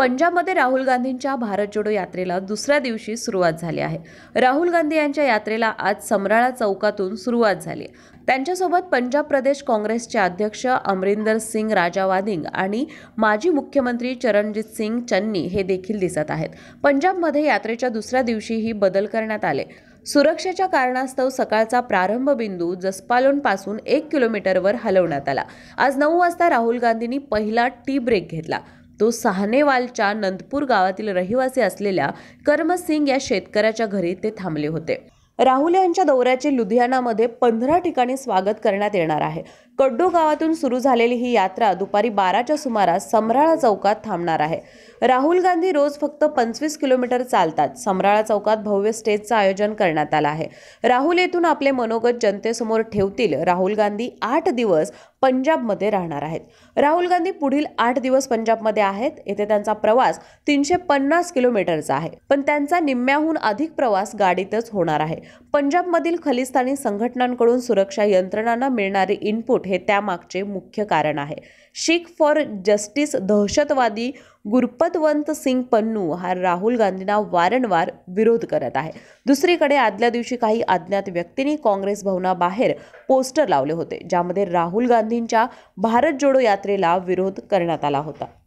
पंजाबमध्ये राहुल गांधींच्या भारत जोडो यात्रेला दुसऱ्या दिवशी सुरुवात झाली आहे राहुल गांधी यांच्या यात्रेला आज सम्राळा चौकातून सुरुवात झाली त्यांच्यासोबत पंजाब प्रदेश काँग्रेसचे अध्यक्ष अमरिंदर सिंग राजावादिंग आणि माजी मुख्यमंत्री चरणजीत सिंग चन्नी हे देखील दिसत आहेत पंजाबमध्ये यात्रेच्या दुसऱ्या दिवशीही बदल करण्यात आले सुरक्षेच्या कारणास्तव सकाळचा प्रारंभ बिंदू जसपालोनपासून एक किलोमीटरवर हलवण्यात आला आज नऊ वाजता राहुल गांधींनी पहिला टी ब्रेक घेतला तो सहानेवालच्या नंदपूर गावातील रहिवासी असलेल्या कर्मसिंग या शेतकऱ्याच्या घरी ते थांबले होते राहुल यांच्या दौऱ्याचे लुधियानामध्ये पंधरा ठिकाणी स्वागत करण्यात येणार आहे कड्डू गावातून सुरू झालेली ही यात्रा दुपारी बाराच्या सुमारास समराळा चौकात थांबणार आहे राहुल गांधी रोज फक्त पंचवीस किलोमीटर चालतात समराळा चौकात भव्य स्टेजचं आयोजन करण्यात आलं आहे राहुल येथून आपले मनोगत जनतेसमोर ठेवतील राहुल गांधी आठ दिवस पंजाबमध्ये राहणार आहेत राहुल गांधी पुढील आठ दिवस पंजाबमध्ये आहेत येथे त्यांचा प्रवास तीनशे पन्नास किलोमीटरचा आहे पण त्यांचा निम्म्याहून अधिक प्रवास गाडीतच होणार आहे पंजाबमधील खलिस्तानी संघटनांकडून सुरक्षा यंत्रणांना मिळणारे इनपुट हे त्यामागचे मुख्य कारण आहे शीख फॉर जस्टिस दहशतवादी गुरपतवंत सिंग पन्नू हा राहुल गांधींना वारंवार विरोध करत आहे दुसरीकडे आदल्या दिवशी काही अज्ञात व्यक्तींनी काँग्रेस भवनाबाहेर पोस्टर लावले होते ज्यामध्ये राहुल गांधींच्या भारत जोडो यात्रेला विरोध करण्यात आला होता